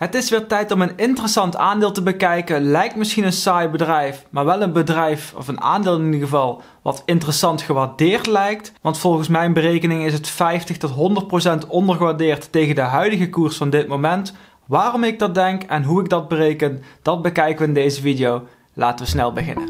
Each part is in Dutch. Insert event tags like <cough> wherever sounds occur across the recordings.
Het is weer tijd om een interessant aandeel te bekijken. Lijkt misschien een saai bedrijf, maar wel een bedrijf, of een aandeel in ieder geval, wat interessant gewaardeerd lijkt. Want volgens mijn berekening is het 50 tot 100% ondergewaardeerd tegen de huidige koers van dit moment. Waarom ik dat denk en hoe ik dat bereken, dat bekijken we in deze video. Laten we snel beginnen.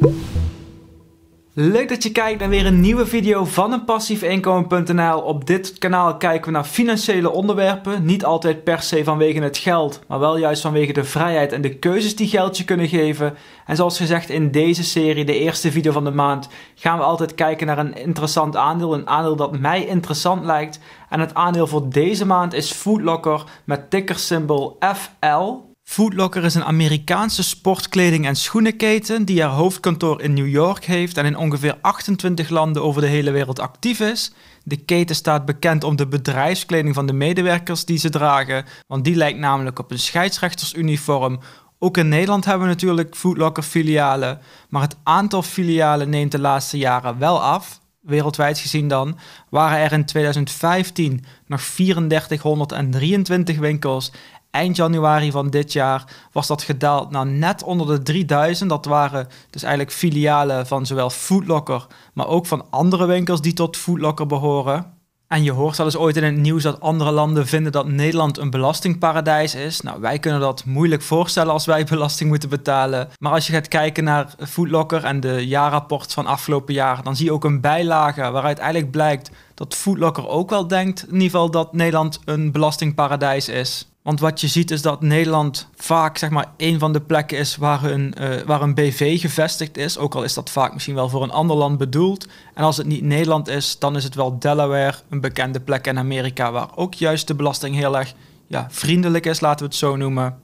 Leuk dat je kijkt naar weer een nieuwe video van een passiefinkomen.nl. Op dit kanaal kijken we naar financiële onderwerpen. Niet altijd per se vanwege het geld, maar wel juist vanwege de vrijheid en de keuzes die geld je kunnen geven. En zoals gezegd in deze serie, de eerste video van de maand, gaan we altijd kijken naar een interessant aandeel. Een aandeel dat mij interessant lijkt. En het aandeel voor deze maand is Foodlocker met tickersymbol FL. Foodlocker is een Amerikaanse sportkleding- en schoenenketen die haar hoofdkantoor in New York heeft en in ongeveer 28 landen over de hele wereld actief is. De keten staat bekend om de bedrijfskleding van de medewerkers die ze dragen, want die lijkt namelijk op een scheidsrechtersuniform. Ook in Nederland hebben we natuurlijk Foodlocker filialen, maar het aantal filialen neemt de laatste jaren wel af. Wereldwijd gezien dan waren er in 2015 nog 3423 winkels eind januari van dit jaar was dat gedaald naar net onder de 3000. Dat waren dus eigenlijk filialen van zowel Foodlocker, maar ook van andere winkels die tot Foodlocker behoren. En je hoort wel eens ooit in het nieuws dat andere landen vinden dat Nederland een belastingparadijs is. Nou, wij kunnen dat moeilijk voorstellen als wij <laughs> belasting moeten betalen. Maar als je gaat kijken naar Foodlocker en de jaarrapport van afgelopen jaar, dan zie je ook een bijlage waaruit eigenlijk blijkt dat Foodlocker ook wel denkt in ieder geval dat Nederland een belastingparadijs is. Want wat je ziet is dat Nederland vaak zeg maar een van de plekken is waar een, eh, waar een BV gevestigd is. Ook al is dat vaak misschien wel voor een ander land bedoeld. En als het niet Nederland is, dan is het wel Delaware, een bekende plek in Amerika waar ook juist de belasting heel erg ja, vriendelijk is, laten we het zo noemen.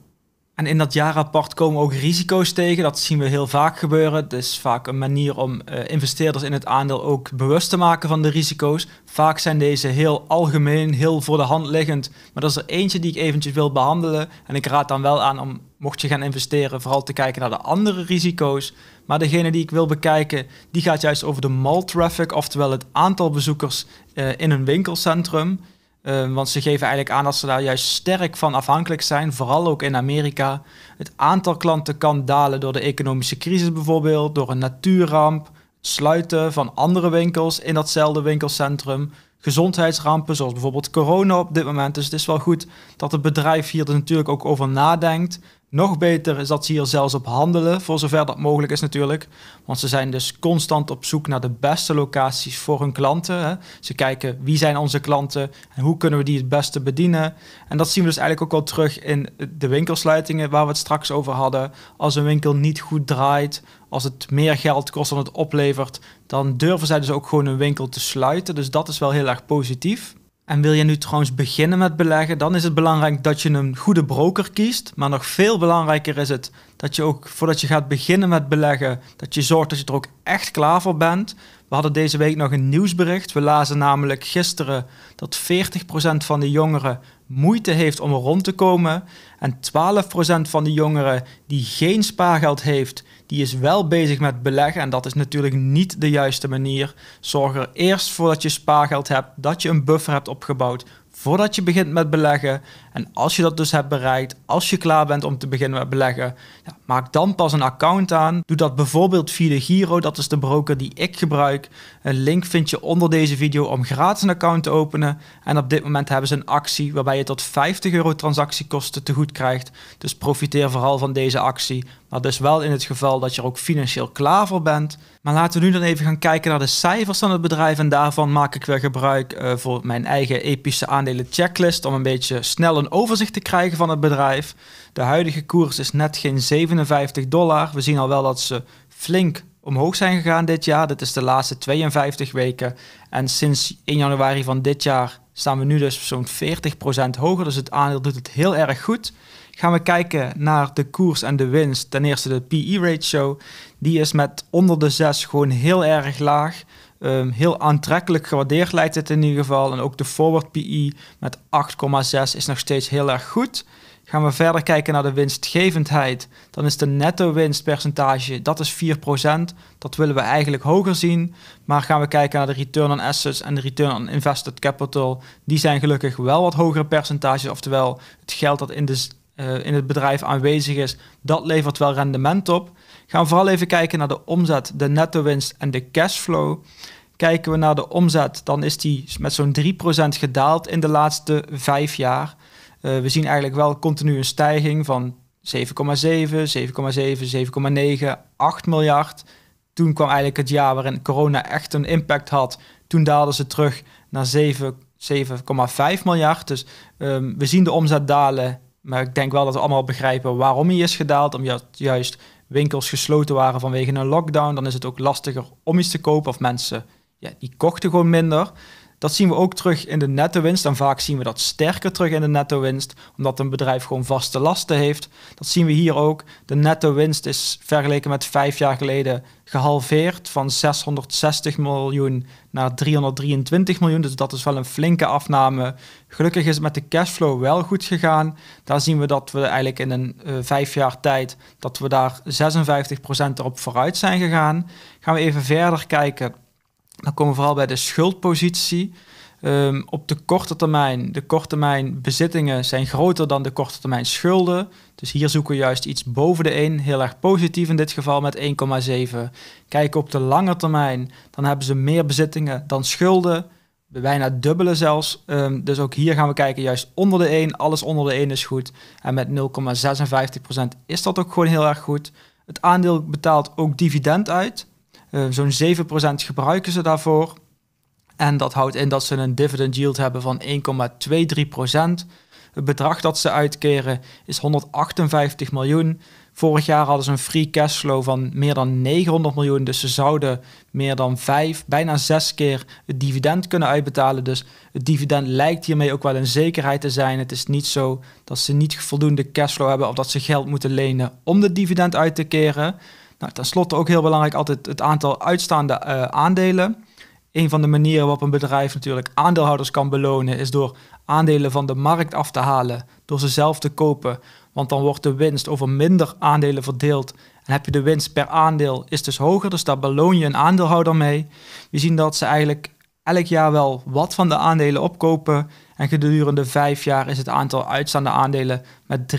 En in dat jaarrapport komen ook risico's tegen. Dat zien we heel vaak gebeuren. Het is vaak een manier om eh, investeerders in het aandeel ook bewust te maken van de risico's. Vaak zijn deze heel algemeen, heel voor de hand liggend. Maar er is er eentje die ik eventjes wil behandelen. En ik raad dan wel aan om, mocht je gaan investeren, vooral te kijken naar de andere risico's. Maar degene die ik wil bekijken, die gaat juist over de mall traffic, oftewel het aantal bezoekers eh, in een winkelcentrum. Ehm, want ze geven eigenlijk aan dat ze daar juist sterk van afhankelijk zijn, vooral ook in Amerika. Het aantal klanten kan dalen door de economische crisis bijvoorbeeld, door een natuurramp, sluiten van andere winkels in datzelfde winkelcentrum, gezondheidsrampen zoals bijvoorbeeld corona op dit moment. Dus het is wel goed dat het bedrijf hier natuurlijk ook over nadenkt nog beter is dat ze hier zelfs op handelen, voor zover dat mogelijk is natuurlijk. Want ze zijn dus constant op zoek naar de beste locaties voor hun klanten. Hè. Ze kijken wie zijn onze klanten en hoe kunnen we die het beste bedienen. En dat zien we dus eigenlijk ook al terug in de winkelsluitingen waar we het straks over hadden. Als een winkel niet goed draait, als het meer geld kost dan het oplevert, dan durven zij dus ook gewoon een winkel te sluiten. Dus dat is wel heel erg positief. En wil je nu trouwens beginnen met beleggen, dan is het belangrijk dat je een goede broker kiest. Maar nog veel belangrijker is het dat je ook voordat je gaat beginnen met beleggen, dat je zorgt dat je er ook echt klaar voor bent. We hadden deze week nog een nieuwsbericht. We lazen namelijk gisteren dat 40% van de jongeren moeite heeft om er rond te komen. En 12% van de jongeren die geen spaargeld heeft, die is wel bezig met beleggen. En dat is natuurlijk niet de juiste manier. Zorg er eerst voor dat je spaargeld hebt, dat je een buffer hebt opgebouwd voordat je begint met beleggen. En als je dat dus hebt bereikt, als je klaar bent om te beginnen met beleggen, ja, maak dan pas een account aan. Doe dat bijvoorbeeld via de Giro, dat is de broker die ik gebruik. Een link vind je onder deze video om gratis een account te openen. En op dit moment hebben ze een actie waarbij je tot 50 euro transactiekosten te goed krijgt. Dus profiteer vooral van deze actie. Maar dus wel in het geval dat je er ook financieel klaar voor bent. Maar laten we nu dan even gaan kijken naar de cijfers van het bedrijf. En daarvan maak ik weer gebruik eh, voor mijn eigen epische aandelen checklist om een beetje snel een overzicht te krijgen van het bedrijf. De huidige koers is net geen 57 dollar. We zien al wel dat ze flink omhoog zijn gegaan dit jaar. Dit is de laatste 52 weken. En sinds 1 januari van dit jaar staan we nu dus zo'n 40% hoger. Dus het aandeel doet het heel erg goed. Gaan we kijken naar de koers en de winst. Ten eerste de PE-ratio. Die is met onder de 6 gewoon heel erg laag. Ehm, heel aantrekkelijk gewaardeerd lijkt het in ieder geval. En ook de forward PI e met 8,6 is nog steeds heel erg goed. Gaan we verder kijken naar de winstgevendheid, dan is de netto winstpercentage, dat is 4%. Dat willen we eigenlijk hoger zien. Maar gaan we kijken naar de return on assets en de return on invested capital, die zijn gelukkig wel wat hogere percentages. Oftewel, het geld dat in, de, eh, in het bedrijf aanwezig is, dat levert wel rendement op. Gaan we vooral even kijken naar de omzet, de netto winst en de cashflow. Kijken we naar de omzet, dan is die met zo'n 3% gedaald in de laatste vijf jaar. Eh, we zien eigenlijk wel continu een stijging van 7,7, 7,7, 7,9, 8 miljard. Toen kwam eigenlijk het jaar waarin corona echt een impact had. Toen daalden ze terug naar 7,5 miljard. Dus ehm, we zien de omzet dalen. Maar ik denk wel dat we allemaal begrijpen waarom hij is gedaald. Om juist winkels gesloten waren vanwege een lockdown, dan is het ook lastiger om iets te kopen. Of mensen ja, die kochten gewoon minder. Dat zien we ook terug in de netto-winst. En vaak zien we dat sterker terug in de netto-winst, omdat een bedrijf gewoon vaste lasten heeft. Dat zien we hier ook. De netto-winst is vergeleken met vijf jaar geleden gehalveerd van 660 miljoen naar 323 miljoen. Dus dat is wel een flinke afname. Gelukkig is het met de cashflow wel goed gegaan. Daar zien we dat we eigenlijk in een eh, vijf jaar tijd dat we daar 56% erop vooruit zijn gegaan. Gaan we even verder kijken dan komen we vooral bij de schuldpositie. Ehm, op de korte termijn, de korte termijn bezittingen zijn groter dan de korte termijn schulden. Dus hier zoeken we juist iets boven de 1, heel erg positief in dit geval met 1,7. Kijken op de lange termijn, dan hebben ze meer bezittingen dan schulden. Bijna dubbele zelfs. Ehm, dus ook hier gaan we kijken, juist onder de 1, alles onder de 1 is goed. En met 0,56% is dat ook gewoon heel erg goed. Het aandeel betaalt ook dividend uit. Eh, zo'n 7% gebruiken ze daarvoor. En dat houdt in dat ze een dividend yield hebben van 1,23%. Het bedrag dat ze uitkeren is 158 miljoen. Vorig jaar hadden ze een free cashflow van meer dan 900 miljoen. Dus ze zouden meer dan vijf, bijna zes keer het dividend kunnen uitbetalen. Dus het dividend lijkt hiermee ook wel een zekerheid te zijn. Het is niet zo dat ze niet voldoende cashflow hebben of dat ze geld moeten lenen om het dividend uit te keren. Nou, Ten slotte ook heel belangrijk altijd het aantal uitstaande eh, aandelen. Een van de manieren waarop een bedrijf natuurlijk aandeelhouders kan belonen is door aandelen van de markt af te halen, door ze zelf te kopen. Want dan wordt de winst over minder aandelen verdeeld. En heb je de winst per aandeel, is dus hoger. Dus daar beloon je een aandeelhouder mee. We zien dat ze eigenlijk elk jaar wel wat van de aandelen opkopen. En gedurende vijf jaar is het aantal uitstaande aandelen met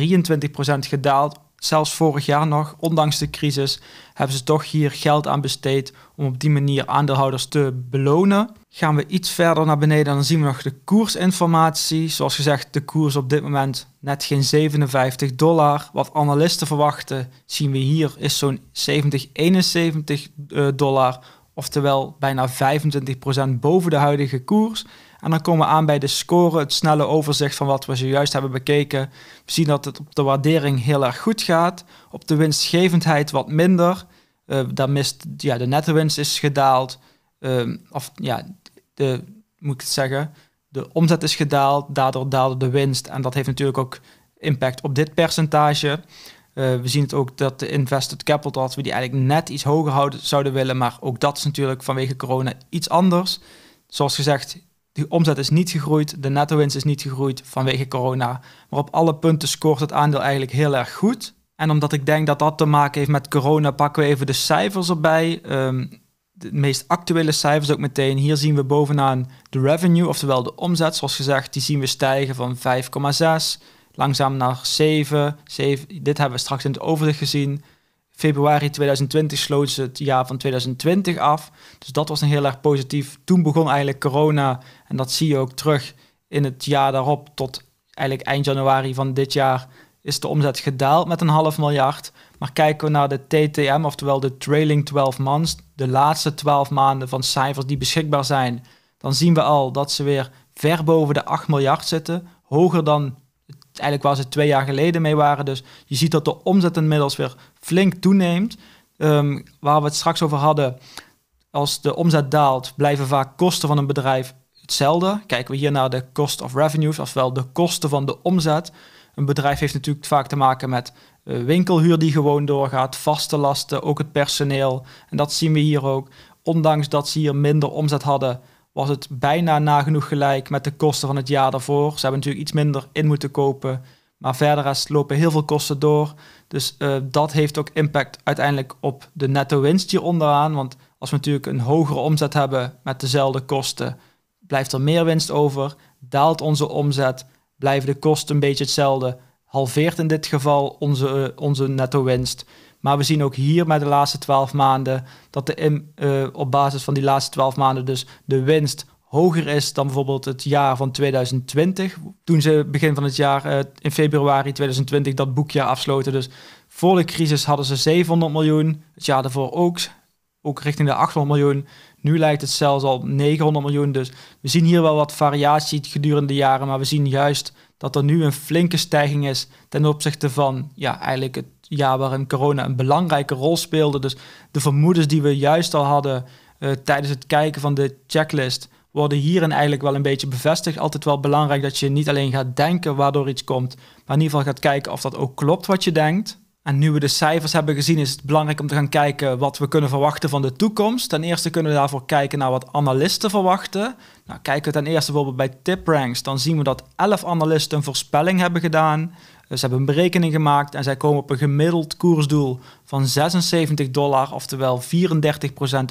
23% gedaald Zelfs vorig jaar nog, ondanks de crisis, hebben ze toch hier geld aan besteed om op die manier aandeelhouders te belonen. Gaan we iets verder naar beneden, dan zien we nog de koersinformatie. Zoals gezegd, de koers op dit moment net geen 57 dollar. Wat analisten verwachten, zien we hier, is zo'n 70, 71 eh, dollar. Oftewel bijna 25% boven de huidige koers. En dan komen we aan bij de score, het snelle overzicht van wat we zojuist hebben bekeken. We zien dat het op de waardering heel erg goed gaat, op de winstgevendheid wat minder. Uh, daar mist, ja, de nette winst is gedaald. Ehm, of ja, de, moet ik zeggen, de omzet is gedaald, daardoor daalde de winst. En dat heeft natuurlijk ook impact op dit percentage. Eh, we zien het ook dat de invested capital, dat we die eigenlijk net iets hoger houden, zouden willen. Maar ook dat is natuurlijk vanwege corona iets anders. Zoals gezegd, de omzet is niet gegroeid, de netto-winst is niet gegroeid vanwege corona. Maar op alle punten scoort het aandeel eigenlijk heel erg goed. En omdat ik denk dat dat te maken heeft met corona, pakken we even de cijfers erbij. Ehm, de meest actuele cijfers ook meteen. Hier zien we bovenaan de revenue, oftewel de omzet, zoals gezegd. Die zien we stijgen van 5,6 langzaam naar 7, 7. Dit hebben we straks in het overzicht gezien. Februari 2020 sloot ze het jaar van 2020 af. Dus dat was een heel erg positief. Toen begon eigenlijk corona. En dat zie je ook terug in het jaar daarop. Tot eigenlijk eind januari van dit jaar is de omzet gedaald met een half miljard. Maar kijken we naar de TTM, oftewel de trailing 12 months, de laatste 12 maanden van cijfers die beschikbaar zijn, dan zien we al dat ze weer ver boven de 8 miljard zitten. Hoger dan eigenlijk waar ze twee jaar geleden mee waren. Dus je ziet dat de omzet inmiddels weer flink toeneemt. Ehm, waar we het straks over hadden, als de omzet daalt, blijven vaak kosten van een bedrijf hetzelfde. Kijken we hier naar de cost of revenues, ofwel de kosten van de omzet. Een bedrijf heeft natuurlijk vaak te maken met eh, winkelhuur die gewoon doorgaat, vaste lasten, ook het personeel. En dat zien we hier ook. Ondanks dat ze hier minder omzet hadden, was het bijna nagenoeg gelijk met de kosten van het jaar daarvoor. Ze hebben natuurlijk iets minder in moeten kopen. Maar verder lopen heel veel kosten door. Dus eh, dat heeft ook impact uiteindelijk op de netto winst hier onderaan. Want als we natuurlijk een hogere omzet hebben met dezelfde kosten, blijft er meer winst over. Daalt onze omzet, blijven de kosten een beetje hetzelfde. Halveert in dit geval onze, eh, onze netto winst. Maar we zien ook hier met de laatste 12 maanden dat de in, eh, op basis van die laatste 12 maanden dus de winst hoger is dan bijvoorbeeld het jaar van 2020. Toen ze begin van het jaar eh, in februari 2020 dat boekjaar afsloten. Dus voor de crisis hadden ze 700 miljoen. Het jaar daarvoor ook, ook richting de 800 miljoen. Nu lijkt het zelfs al 900 miljoen. Dus we zien hier wel wat variatie gedurende de jaren. Maar we zien juist dat er nu een flinke stijging is ten opzichte van ja, eigenlijk het jaar waarin corona een belangrijke rol speelde. Dus de vermoedens die we juist al hadden eh, tijdens het kijken van de checklist worden hierin eigenlijk wel een beetje bevestigd. Altijd wel belangrijk dat je niet alleen gaat denken waardoor iets komt, maar in ieder geval gaat kijken of dat ook klopt wat je denkt. En nu we de cijfers hebben gezien, is het belangrijk om te gaan kijken wat we kunnen verwachten van de toekomst. Ten eerste kunnen we daarvoor kijken naar wat analisten verwachten. Nou, kijken we ten eerste bijvoorbeeld bij TipRanks, dan zien we dat 11 analisten een voorspelling hebben gedaan. Ze hebben een berekening gemaakt en zij komen op een gemiddeld koersdoel van 76 dollar, oftewel 34%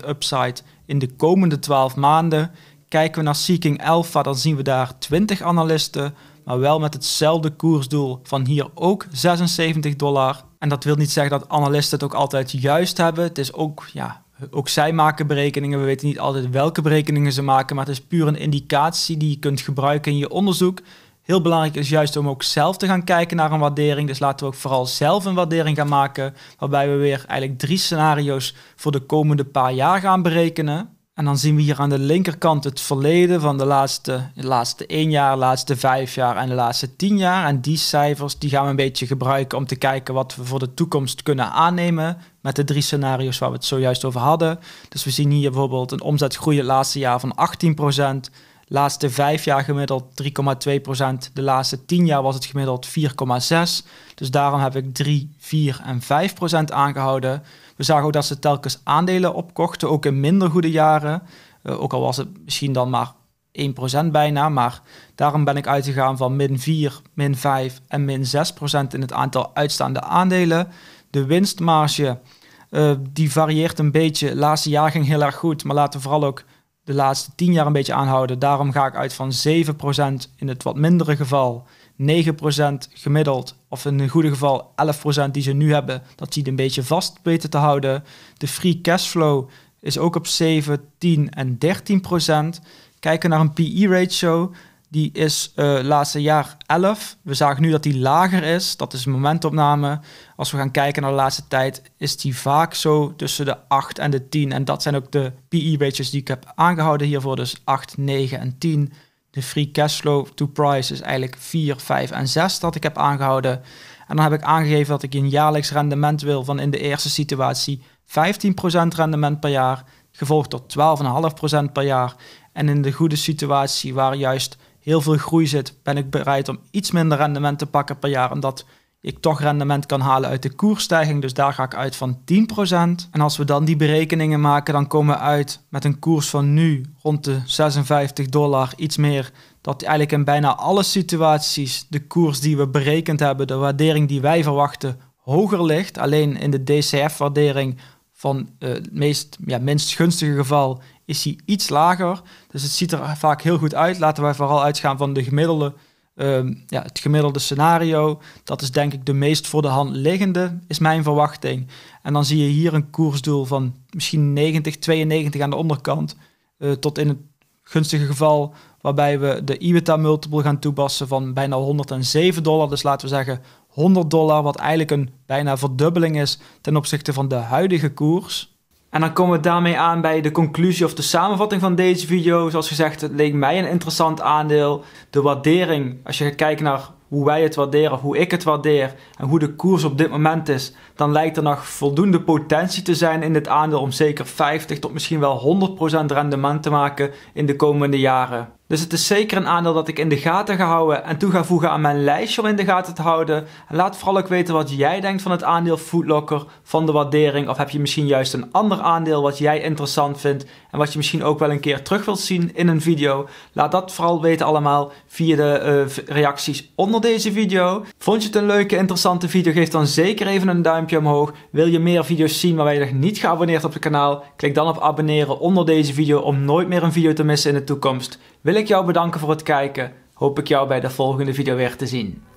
upside in de komende 12 maanden. Kijken we naar Seeking Alpha, dan zien we daar 20 analisten, maar wel met hetzelfde koersdoel van hier ook 76 dollar. En dat wil niet zeggen dat analisten het ook altijd juist hebben. Het is ook, ja, ook zij maken berekeningen. We weten niet altijd welke berekeningen ze maken, maar het is puur een indicatie die je kunt gebruiken in je onderzoek. Heel belangrijk is juist om ook zelf te gaan kijken naar een waardering. Dus laten we ook vooral zelf een waardering gaan maken, waarbij we weer eigenlijk drie scenario's voor de komende paar jaar gaan berekenen. En dan zien we hier aan de linkerkant het verleden van de laatste, de laatste één jaar, de laatste vijf jaar en de laatste tien jaar. En die cijfers die gaan we een beetje gebruiken om te kijken wat we voor de toekomst kunnen aannemen met de drie scenario's waar we het zojuist over hadden. Dus we zien hier bijvoorbeeld een omzetgroei het laatste jaar van 18%, laatste vijf jaar gemiddeld 3,2 procent. De laatste tien jaar was het gemiddeld 4,6. Dus daarom heb ik 3, 4 en 5 procent aangehouden. We zagen ook dat ze telkens aandelen opkochten, ook in minder goede jaren. Eh, ook al was het misschien dan maar 1 procent bijna. Maar daarom ben ik uitgegaan van min 4, min 5 en min 6 procent in het aantal uitstaande aandelen. De winstmarge, eh, die varieert een beetje. Laatste jaar ging heel erg goed, maar laten we vooral ook de laatste 10 jaar een beetje aanhouden. Daarom ga ik uit van 7% in het wat mindere geval, 9% gemiddeld, of in een goede geval 11% die ze nu hebben, dat die een beetje vast weten te houden. De free cashflow is ook op 7, 10 en 13%. Kijken naar een PE-ratio, die is uh, laatste jaar 11. We zagen nu dat die lager is. Dat is een momentopname. Als we gaan kijken naar de laatste tijd, is die vaak zo tussen de 8 en de 10. En dat zijn ook de pe ratios die ik heb aangehouden hiervoor. Dus 8, 9 en 10. De free cash flow to price is eigenlijk 4, 5 en 6 dat ik heb aangehouden. En dan heb ik aangegeven dat ik een jaarlijks rendement wil van in de eerste situatie 15% rendement per jaar, gevolgd door 12,5% per jaar. En in de goede situatie waar juist heel veel groei zit, ben ik bereid om iets minder rendement te pakken per jaar, omdat ik toch rendement kan halen uit de koersstijging. Dus daar ga ik uit van 10%. En als we dan die berekeningen maken, dan komen we uit met een koers van nu rond de 56 dollar, iets meer. Dat eigenlijk in bijna alle situaties de koers die we berekend hebben, de waardering die wij verwachten, hoger ligt. Alleen in de DCF-waardering van het eh, meest, ja, minst gunstige geval is hij iets lager. Dus het ziet er vaak heel goed uit. Laten wij vooral uitgaan van de gemiddelde, ehm, ja, het gemiddelde scenario. Dat is denk ik de meest voor de hand liggende, is mijn verwachting. En dan zie je hier een koersdoel van misschien 90, 92 aan de onderkant. Eh, tot in het gunstige geval waarbij we de IBITA-multiple gaan toepassen van bijna 107 dollar. Dus laten we zeggen 100 dollar, wat eigenlijk een bijna verdubbeling is ten opzichte van de huidige koers. En dan komen we daarmee aan bij de conclusie of de samenvatting van deze video. Zoals gezegd, het leek mij een interessant aandeel. De waardering, als je gaat kijken naar hoe wij het waarderen, hoe ik het waardeer en hoe de koers op dit moment is, dan lijkt er nog voldoende potentie te zijn in dit aandeel om zeker 50 tot misschien wel 100% rendement te maken in de komende jaren. Dus het is zeker een aandeel dat ik in de gaten ga houden en toe ga voegen aan mijn lijstje om in de gaten te houden. En laat vooral ook weten wat jij denkt van het aandeel Foodlocker, van de waardering. Of heb je misschien juist een ander aandeel wat jij interessant vindt en wat je misschien ook wel een keer terug wilt zien in een video. Laat dat vooral weten allemaal via de eh, reacties onder deze video. Vond je het een leuke, interessante video? Geef dan zeker even een duimpje omhoog. Wil je meer video's zien waarbij je nog niet geabonneerd op het kanaal? Klik dan op abonneren onder deze video om nooit meer een video te missen in de toekomst wil ik jou bedanken voor het kijken. Hoop ik jou bij de volgende video weer te zien.